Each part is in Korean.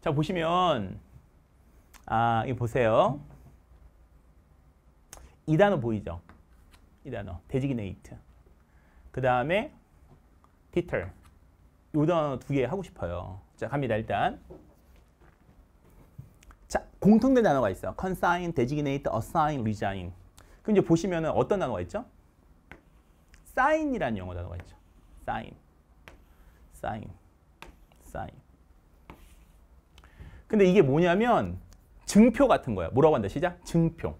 자, 보시면 아, 이 보세요. 이 단어 보이죠? 이 단어. d e s i g n 그다음에 t i 요 단어 두 개 하고 싶어요. 자, 갑니다. 일단. 자, 공통된 단어가 있어 consign, designate, assign, resign. 그럼 이제 보시면 어떤 단어가 있죠? sign이라는 영어 단어가 있죠. sign. sign. sign. 근데 이게 뭐냐면 증표 같은 거야. 뭐라고 한다? 시작. 증표.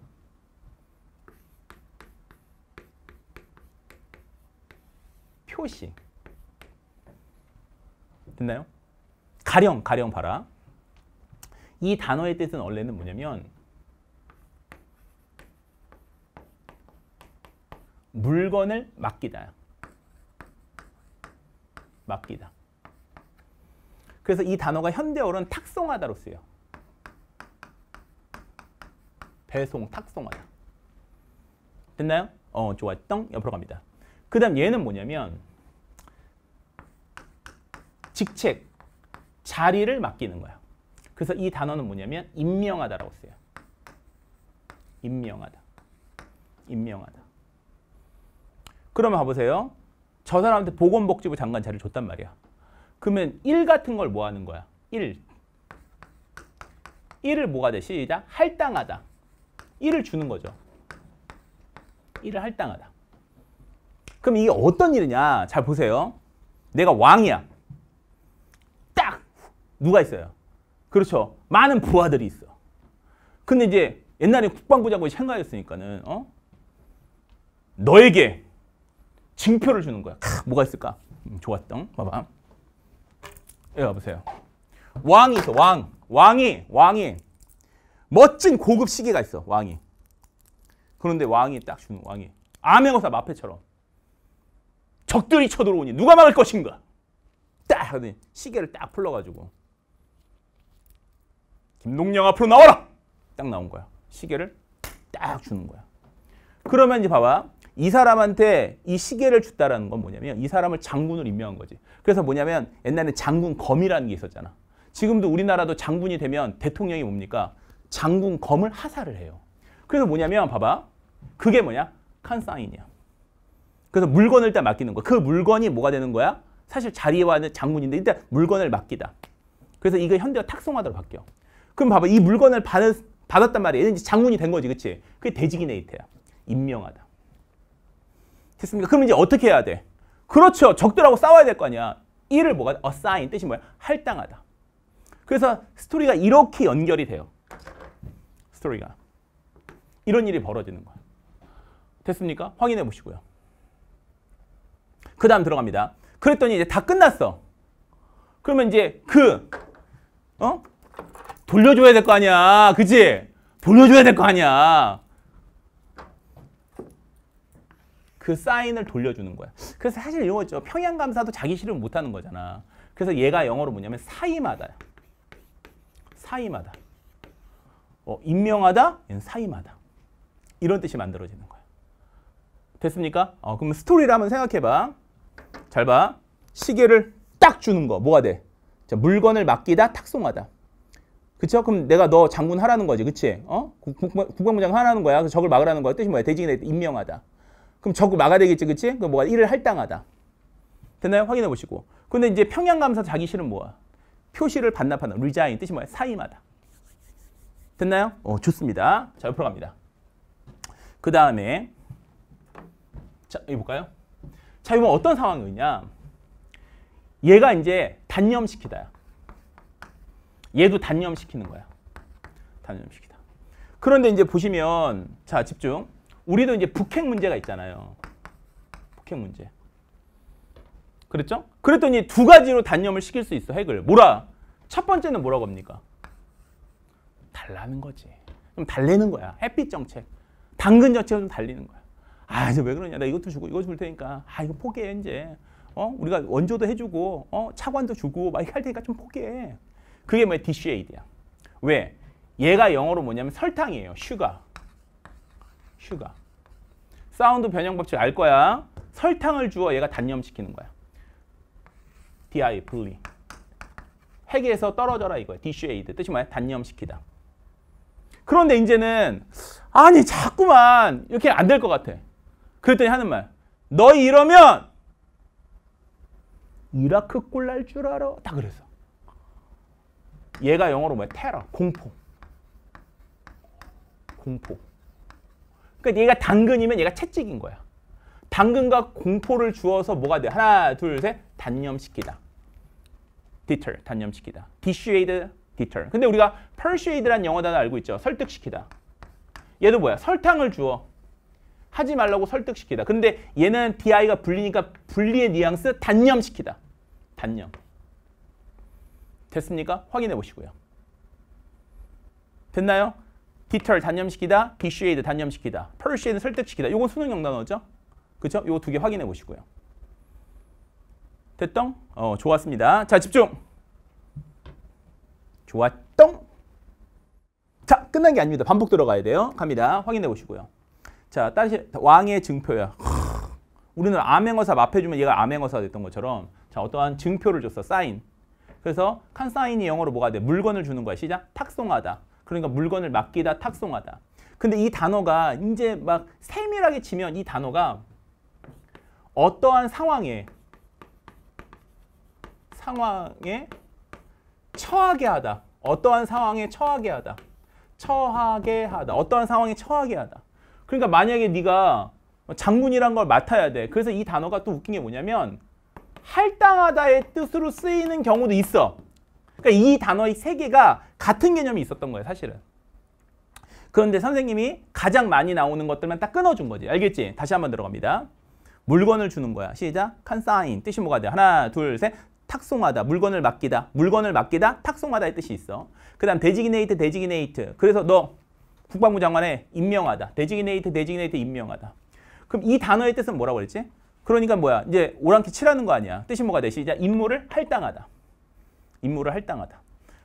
표시. 됐나요? 가령, 가령 봐라. 이 단어의 뜻은 원래는 뭐냐면 물건을 맡기다. 맡기다. 그래서 이 단어가 현대어로는 탁송하다로 쓰여. 배송, 탁송하다. 됐나요? 어, 좋아. 떵 옆으로 갑니다. 그 다음 얘는 뭐냐면 직책, 자리를 맡기는 거야. 그래서 이 단어는 뭐냐면 임명하다라고 써요. 임명하다. 임명하다. 그러면 봐보세요. 저 사람한테 보건복지부 장관 자리를 줬단 말이야. 그러면 1 같은 걸 뭐 하는 거야? 1. 1을 뭐가 돼? 시작. 할당하다. 1을 주는 거죠. 1을 할당하다. 그럼 이게 어떤 일이냐? 잘 보세요. 내가 왕이야. 딱! 누가 있어요? 그렇죠. 많은 부하들이 있어. 근데 이제 옛날에 국방부 장관이 생각했으니까는 어? 너에게 징표를 주는 거야. 캬, 뭐가 있을까? 음, 좋았던. 봐봐. 여기 예, 보세요. 왕이 있어. 왕. 왕이. 왕이. 멋진 고급 시계가 있어. 왕이. 그런데 왕이 딱 주는 왕이. 암행어사 마패처럼. 적들이 쳐들어오니 누가 막을 것인가? 딱 하더니 시계를 딱 풀러가지고 김동령 앞으로 나와라! 딱 나온 거야. 시계를 딱 주는 거야. 그러면 이제 봐봐. 이 사람한테 이 시계를 줬다라는 건 뭐냐면 이 사람을 장군으로 임명한 거지. 그래서 뭐냐면 옛날에 장군 검이라는 게 있었잖아. 지금도 우리나라도 장군이 되면 대통령이 뭡니까? 장군 검을 하사를 해요. 그래서 뭐냐면 봐봐. 그게 뭐냐? 칸사인이야. 그래서 물건을 일단 맡기는 거야. 그 물건이 뭐가 되는 거야? 사실 자리와는 에 장군인데 일단 물건을 맡기다. 그래서 이거 현대가 탁송하도록 바뀌어. 그럼 봐봐. 이 물건을 받은, 받았단 말이야. 얘는 이제 장군이 된 거지. 그치? 그게 대지기네이트야. 임명하다. 됐습니까? 그럼 이제 어떻게 해야 돼? 그렇죠. 적들하고 싸워야 될 거 아니야. 이를 뭐가 assign 뜻이 뭐야? 할당하다. 그래서 스토리가 이렇게 연결이 돼요. 스토리가. 이런 일이 벌어지는 거야. 됐습니까? 확인해 보시고요. 그 다음 들어갑니다. 그랬더니 이제 다 끝났어. 그러면 이제 그, 어? 돌려줘야 될 거 아니야. 그지? 돌려줘야 될 거 아니야. 그 사인을 돌려주는 거야. 그래서 사실 이거 죠 평양감사도 자기 실험 못하는 거잖아. 그래서 얘가 영어로 뭐냐면 사이마다야. 사이마다. 어, 임명하다, 얘는 사이마다. 이런 뜻이 만들어지는 거야. 됐습니까? 어, 그럼 스토리를 한번 생각해봐. 잘 봐. 시계를 딱 주는 거. 뭐가 돼? 자, 물건을 맡기다, 탁송하다. 그쵸? 그럼 내가 너 장군 하라는 거지. 그치? 어? 국, 국, 국방부장 하라는 거야. 그래서 적을 막으라는 거야. 뜻이 뭐야? 대진이 임명하다. 그럼 적을 막아야 되겠지, 그치? 그 뭐가 일을 할당하다. 됐나요? 확인해 보시고. 근데 이제 평양감사 자기 실은 뭐야? 표시를 반납하는, 리자인 뜻이 뭐야? 사임하다. 됐나요? 어, 좋습니다. 자, 옆으로 갑니다. 그 다음에, 자, 여기 볼까요? 자, 이번 어떤 상황이냐? 얘가 이제 단념시키다. 얘도 단념시키는 거야. 단념시키다. 그런데 이제 보시면, 자, 집중. 우리도 이제 북핵 문제가 있잖아요. 북핵 문제. 그랬죠? 그랬더니 두 가지로 단념을 시킬 수 있어, 핵을. 뭐라? 첫 번째는 뭐라고 합니까? 달라는 거지. 좀 달래는 거야. 햇빛 정책. 당근 정책을 좀 달리는 거야. 아, 이제 왜 그러냐. 나 이것도 주고 이거 줄 테니까. 아, 이거 포기해, 이제. 어? 우리가 원조도 해주고, 어? 차관도 주고, 막 이렇게 할 테니까 좀 포기해. 그게 뭐야? DCAD야. 왜? 얘가 영어로 뭐냐면 설탕이에요. 슈가. 슈가. 사운드 변형 법칙 알 거야. 설탕을 주어 얘가 단염시키는 거야. DI, 분리. 핵에서 떨어져라 이거야. 디쉐이드. 뜻이 뭐야? 단염시키다. 그런데 이제는 아니 자꾸만 이렇게 안 될 것 같아. 그랬더니 하는 말. 너희 이러면 이라크 꼴 날 줄 알아. 다 그래서. 얘가 영어로 뭐야? 테러, 공포. 공포. 그러니까 얘가 당근이면 얘가 채찍인 거야. 당근과 공포를 주어서 뭐가 돼? 하나, 둘, 셋. 단념시키다. deter, 단념시키다. dissuade, deter. 근데 우리가 persuade란 영어 단어 알고 있죠? 설득시키다. 얘도 뭐야? 설탕을 주어. 하지 말라고 설득시키다. 근데 얘는 DI가 분리니까 분리의 뉘앙스 단념시키다. 단념. 됐습니까? 확인해 보시고요. 됐나요? deter 단념시키다, dissuade 단념시키다, persuade 설득시키다. 이건 수능영 단어죠. 그렇죠? 이거두 개 확인해 보시고요. 됐덩? 어, 좋았습니다. 자, 집중. 좋았덩. 자, 끝난 게 아닙니다. 반복 들어가야 돼요. 갑니다. 확인해 보시고요. 자, 다시 왕의 증표야. 우리는 암행어사 마해주면 얘가 암행어사 됐던 것처럼 자, 어떠한 증표를 줬어. 사인. 그래서 칸사인이 영어로 뭐가 돼? 물건을 주는 거야. 시작. 탁송하다. 그러니까 물건을 맡기다, 탁송하다. 근데 이 단어가 이제 막 세밀하게 치면 이 단어가 어떠한 상황에 상황에 처하게 하다. 어떠한 상황에 처하게 하다. 처하게 하다. 어떠한 상황에 처하게 하다. 그러니까 만약에 네가 장군이란 걸 맡아야 돼. 그래서 이 단어가 또 웃긴 게 뭐냐면 할당하다의 뜻으로 쓰이는 경우도 있어. 그러니까 이 단어의 세 개가 같은 개념이 있었던 거예요, 사실은. 그런데 선생님이 가장 많이 나오는 것들만 딱 끊어준 거지. 알겠지? 다시 한번 들어갑니다. 물건을 주는 거야. 시작. 칸사인. 뜻이 뭐가 돼? 하나, 둘, 셋. 탁송하다. 물건을 맡기다. 물건을 맡기다. 탁송하다의 뜻이 있어. 그 다음 데지기네이트, 데지기네이트. 그래서 너 국방부 장관에 임명하다. 데지기네이트, 데지기네이트 임명하다. 그럼 이 단어의 뜻은 뭐라고 그랬지? 그러니까 뭐야? 이제 오랑캐 칠하는 거 아니야. 뜻이 뭐가 돼? 시작. 임무를 할당하다. 임무를 할당하다.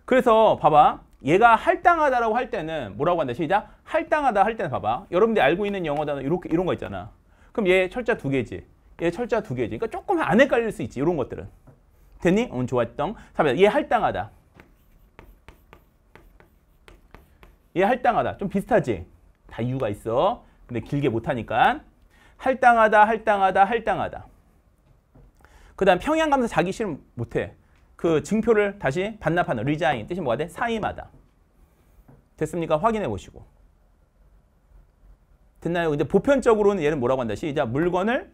그래서 봐봐. 얘가 할당하다라고 할 때는 뭐라고 한다? 시작. 할당하다 할 때는 봐봐. 여러분들이 알고 있는 영어 단어 이렇게 이런 거 있잖아. 그럼 얘 철자 두 개지. 얘 철자 두 개지. 그러니까 조금 안 헷갈릴 수 있지. 이런 것들은. 됐니? 응, 어, 좋았던. 3번. 얘 할당하다. 얘 할당하다. 좀 비슷하지? 다 이유가 있어. 근데 길게 못하니까. 할당하다, 할당하다, 할당하다. 그 다음 평양감사 자기 실험 못해. 그 증표를 다시 반납하는 리자인 뜻이 뭐가 돼? 사임하다. 됐습니까? 확인해 보시고. 됐나요? 근데 보편적으로는 얘는 뭐라고 한다? 시작. 물건을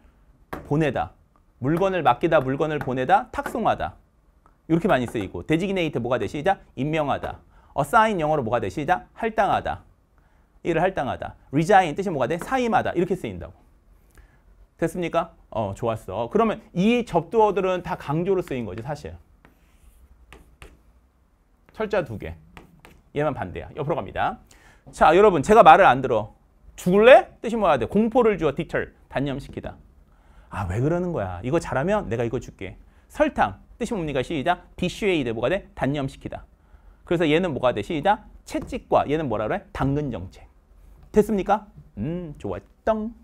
보내다. 물건을 맡기다, 물건을 보내다, 탁송하다. 이렇게 많이 쓰이고 데지기네이트 뭐가 되 시작? 임명하다. 어사인 영어로 뭐가 되 시작? 할당하다. 이를 할당하다. 리자인 뜻이 뭐가 돼? 사임하다. 이렇게 쓰인다고. 됐습니까? 어, 좋았어. 그러면 이 접두어들은 다 강조로 쓰인 거지, 사실. 철자두 개. 얘만 반대야. 옆으로 갑니다. 자, 여러분 제가 말을 안 들어. 죽을래? 뜻이 뭐야 돼? 공포를 주어 d e 단념시키다. 아, 왜 그러는 거야? 이거 잘하면 내가 이거 줄게. 설탕, 뜻이 뭡니까? 시작. d i s s u 뭐가 돼? 단념시키다. 그래서 얘는 뭐가 돼? 시작. 채찍과 얘는 뭐라 그래? 당근 정책. 됐습니까? 음, 좋아. 떵.